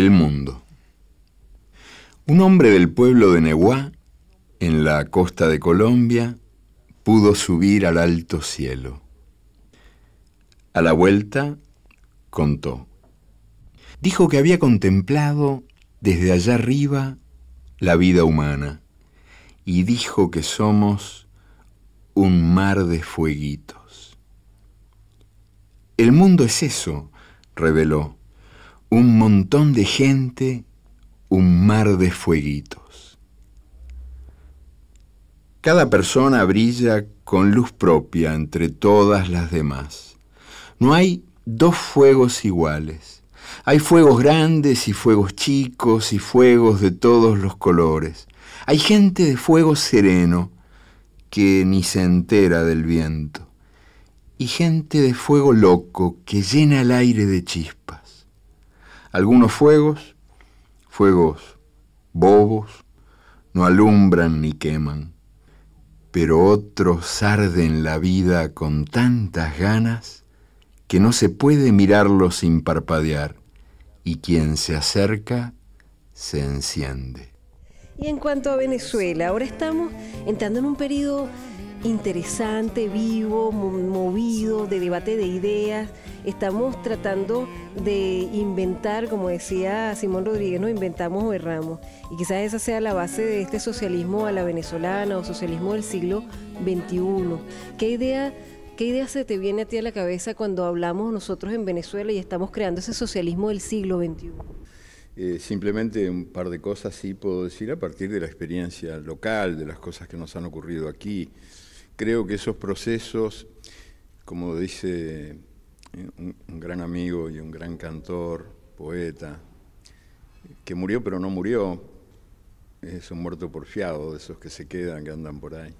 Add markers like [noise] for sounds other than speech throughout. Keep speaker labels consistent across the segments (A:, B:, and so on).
A: el mundo. Un hombre del pueblo de Nehuá, en la costa de Colombia, pudo subir al alto cielo. A la vuelta, contó. Dijo que había contemplado desde allá arriba la vida humana y dijo que somos un mar de fueguitos. El mundo es eso, reveló un montón de gente, un mar de fueguitos. Cada persona brilla con luz propia entre todas las demás. No hay dos fuegos iguales. Hay fuegos grandes y fuegos chicos y fuegos de todos los colores. Hay gente de fuego sereno que ni se entera del viento. Y gente de fuego loco que llena el aire de chispa. Algunos fuegos, fuegos bobos, no alumbran ni queman, pero otros arden la vida con tantas ganas que no se puede mirarlo sin parpadear, y quien se acerca se enciende.
B: Y en cuanto a Venezuela, ahora estamos entrando en un periodo interesante, vivo, movido, de debate de ideas. Estamos tratando de inventar, como decía Simón Rodríguez, no inventamos o erramos. Y quizás esa sea la base de este socialismo a la venezolana o socialismo del siglo XXI. ¿Qué idea ¿Qué idea se te viene a ti a la cabeza cuando hablamos nosotros en Venezuela y estamos creando ese socialismo del siglo XXI?
A: Eh, simplemente un par de cosas sí puedo decir a partir de la experiencia local, de las cosas que nos han ocurrido aquí creo que esos procesos, como dice eh, un, gran amigo y un gran cantor, poeta, que murió pero no murió, es un muerto porfiado de esos que se quedan, que andan por ahí,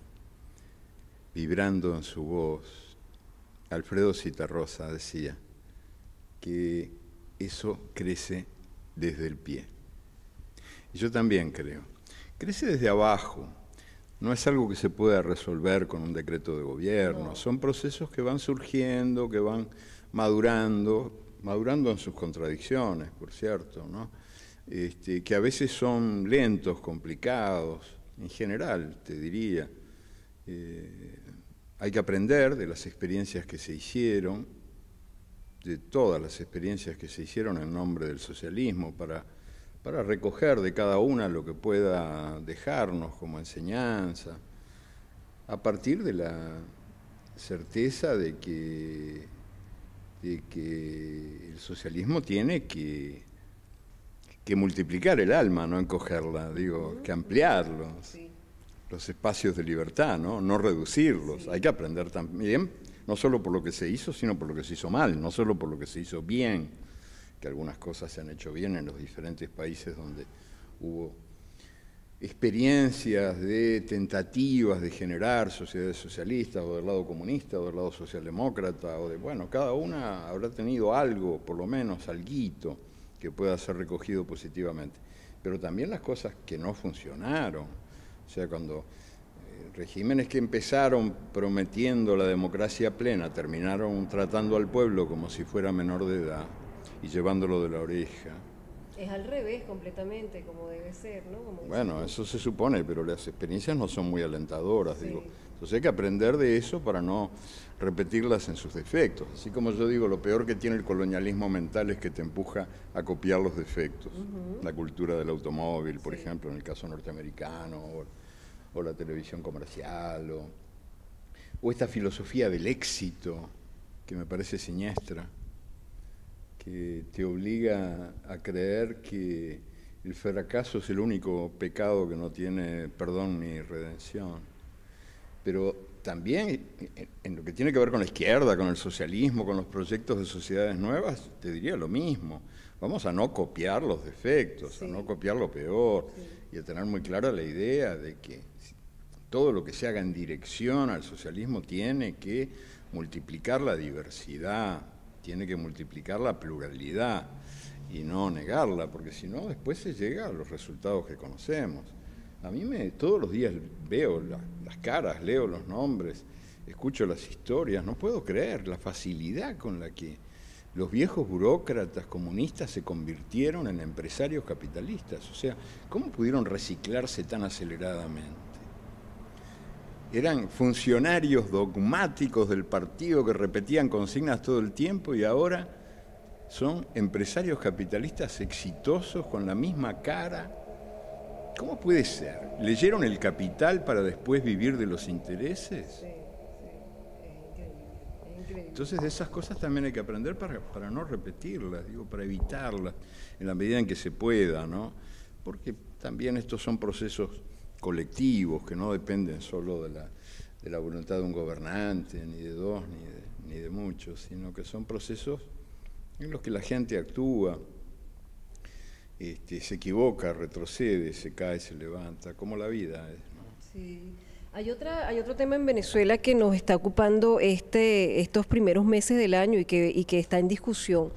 A: vibrando en su voz. Alfredo Citarrosa decía que eso crece desde el pie. yo también creo. Crece desde abajo, no es algo que se pueda resolver con un decreto de gobierno, son procesos que van surgiendo, que van madurando, madurando en sus contradicciones, por cierto, este, que a veces son lentos, complicados, en general, te diría. Eh, hay que aprender de las experiencias que se hicieron, de todas las experiencias que se hicieron en nombre del socialismo para para recoger de cada una lo que pueda dejarnos como enseñanza, a partir de la certeza de que, que el socialismo tiene que, que, multiplicar el alma, no encogerla, digo, que ampliar los espacios de libertad, no, no reducirlos. Hay que aprender también, no solo por lo que se hizo, sino por lo que se hizo mal, no solo por lo que se hizo bien que algunas cosas se han hecho bien en los diferentes países donde hubo experiencias de tentativas de generar sociedades socialistas o del lado comunista o del lado socialdemócrata o de bueno, cada una habrá tenido algo, por lo menos alguito que pueda ser recogido positivamente, pero también las cosas que no funcionaron, o sea, cuando eh, regímenes que empezaron prometiendo la democracia plena terminaron tratando al pueblo como si fuera menor de edad y llevándolo de la oreja.
B: Es al revés completamente, como debe ser, ¿no? bueno,
A: eso se supone, pero las experiencias no son muy alentadoras, digo. Entonces hay que aprender de eso para no repetirlas en sus defectos. Así como yo digo, lo peor que tiene el colonialismo mental es que te empuja a copiar los defectos. La cultura del automóvil, por ejemplo, en el caso norteamericano, o, la televisión comercial, o esta filosofía del éxito, que me parece siniestra que te obliga a creer que el fracaso es el único pecado que no tiene perdón ni redención. Pero también en lo que tiene que ver con la izquierda, con el socialismo, con los proyectos de sociedades nuevas, te diría lo mismo. Vamos a no copiar los defectos, a no copiar lo peor y a tener muy clara la idea de que todo lo que se haga en dirección al socialismo tiene que multiplicar la diversidad, tiene que multiplicar la pluralidad y no negarla, porque si no, después se llega a los resultados que conocemos. A mí me, todos los días veo las caras, leo los nombres, escucho las historias, no puedo creer la facilidad con la que los viejos burócratas comunistas se convirtieron en empresarios capitalistas. O sea, ¿cómo pudieron reciclarse tan aceleradamente? eran funcionarios dogmáticos del partido que repetían consignas todo el tiempo y ahora son empresarios capitalistas exitosos con la misma cara. ¿Cómo puede ser? ¿Leyeron el capital para después vivir de los intereses? Entonces de esas cosas también hay que aprender para, para no repetirlas, digo, para evitarlas en la medida en que se pueda, ¿no? Porque también estos son procesos colectivos que no dependen solo de la, de la voluntad de un gobernante, ni de dos, ni de, ni de muchos, sino que son procesos en los que la gente actúa, este, se equivoca, retrocede, se cae, se levanta, como la vida
B: Hay, otra, hay otro tema en Venezuela que nos está ocupando este, estos primeros meses del año y que, y que está en discusión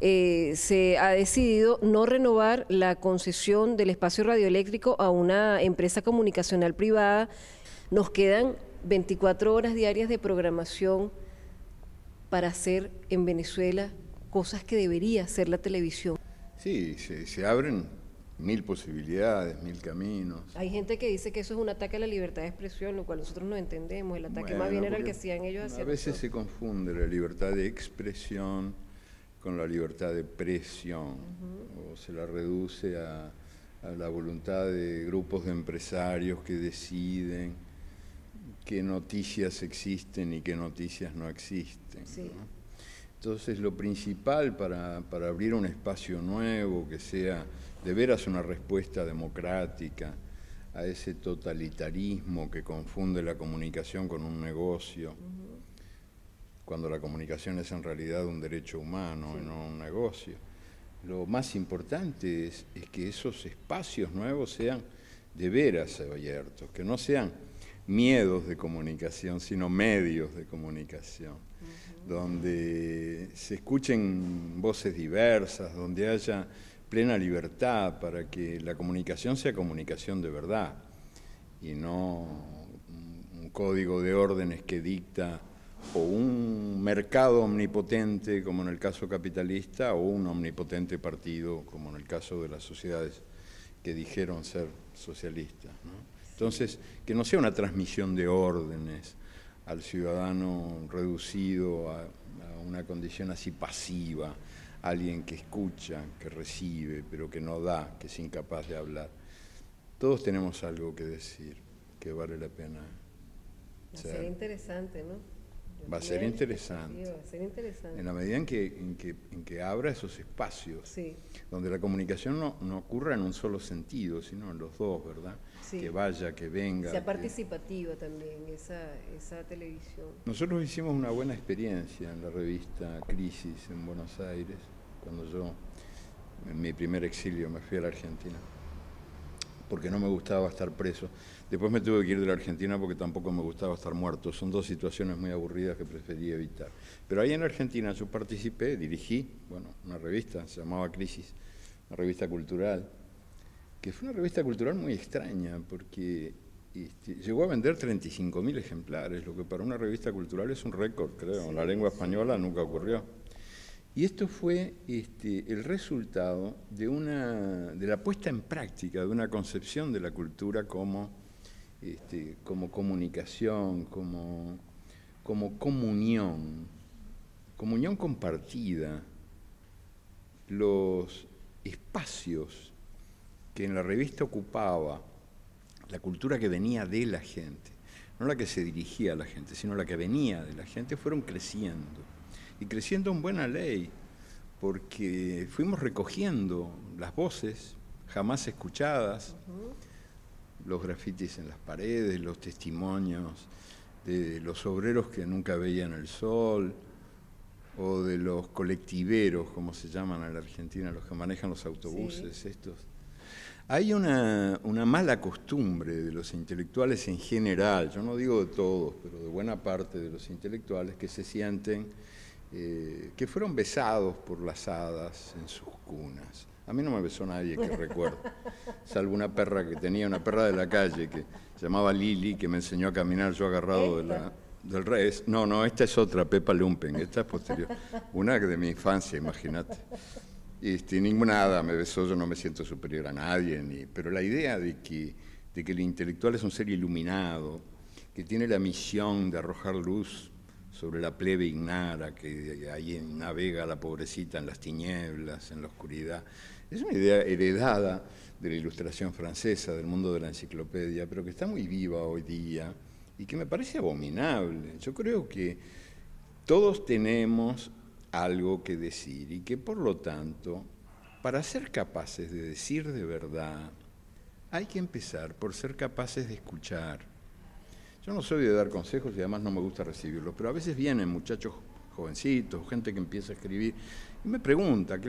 B: eh, se ha decidido no renovar la concesión del espacio radioeléctrico a una empresa comunicacional privada. Nos quedan 24 horas diarias de programación para hacer en Venezuela cosas que debería hacer la televisión.
A: Sí, se, abren mil posibilidades, mil caminos.
B: Hay gente que dice que eso es un ataque a la libertad de expresión, lo cual nosotros no entendemos. El ataque más bien era el que hacían ellos A veces
A: se confunde la libertad de expresión con la libertad de presión, o se la reduce a, a, la voluntad de grupos de empresarios que deciden qué noticias existen y qué noticias no existen. Entonces lo principal para, para, abrir un espacio nuevo que sea de veras una respuesta democrática a ese totalitarismo que confunde la comunicación con un negocio, cuando la comunicación es en realidad un derecho humano y no un negocio. Lo más importante es, que esos espacios nuevos sean de veras abiertos, que no sean miedos de comunicación, sino medios de comunicación, donde se escuchen voces diversas, donde haya plena libertad para que la comunicación sea comunicación de verdad y no un código de órdenes que dicta o un mercado omnipotente como en el caso capitalista o un omnipotente partido como en el caso de las sociedades que dijeron ser socialistas. Entonces, que no sea una transmisión de órdenes al ciudadano reducido a, a una condición así pasiva, alguien que escucha, que recibe, pero que no da, que es incapaz de hablar. Todos tenemos algo que decir que vale la pena. Sería
B: interesante, ¿no?
A: Va a ser interesante. En la medida en que, en que, abra esos espacios, donde la comunicación no, no, ocurra en un solo sentido, sino en los dos, ¿verdad? Que vaya, que venga. Sea
B: participativa también esa televisión.
A: Nosotros hicimos una buena experiencia en la revista Crisis en Buenos Aires, cuando yo, en mi primer exilio, me fui a la Argentina porque no me gustaba estar preso. Después me tuve que ir de la Argentina porque tampoco me gustaba estar muerto. Son dos situaciones muy aburridas que preferí evitar. Pero ahí en Argentina yo participé, dirigí, bueno, una revista, se llamaba Crisis, una revista cultural, que fue una revista cultural muy extraña porque este, llegó a vender 35.000 ejemplares, lo que para una revista cultural es un récord, creo. en la lengua española nunca ocurrió. Y esto fue este, el resultado de, de la puesta en práctica de una concepción de la cultura como, este, como comunicación, como, como comunión, comunión compartida. Los espacios que en la revista ocupaba la cultura que venía de la gente, no la que se dirigía a la gente, sino la que venía de la gente, fueron creciendo y creciendo en buena ley, porque fuimos recogiendo las voces jamás escuchadas, los grafitis en las paredes, los testimonios de los obreros que nunca veían el sol, o de los colectiveros, como se llaman en la Argentina, los que manejan los autobuses, estos. Hay una, una, mala costumbre de los intelectuales en general, yo no digo de todos, pero de buena parte de los intelectuales que se sienten eh, que fueron besados por las hadas en sus cunas. A mí no me besó nadie que [laughs] recuerdo, salvo una perra que tenía, una perra de la calle que se llamaba Lili, que me enseñó a caminar yo agarrado de del res. No, no, esta es otra, Pepa Lumpen, esta es posterior. Una de mi infancia, imagínate. Este, ninguna hada me besó, yo no me siento superior a nadie, ni, pero la idea de que, de que el intelectual es un ser iluminado, que tiene la misión de arrojar luz sobre la plebe ignara que ahí navega la pobrecita en las tinieblas, en la oscuridad. Es una idea heredada de la ilustración francesa, del mundo de la enciclopedia, pero que está muy viva hoy día y que me parece abominable. Yo creo que todos tenemos algo que decir y que por lo tanto, para ser capaces de decir de verdad, hay que empezar por ser capaces de escuchar yo no soy de dar consejos y además no me gusta recibirlos, pero a veces vienen muchachos jovencitos, gente que empieza a escribir y me pregunta,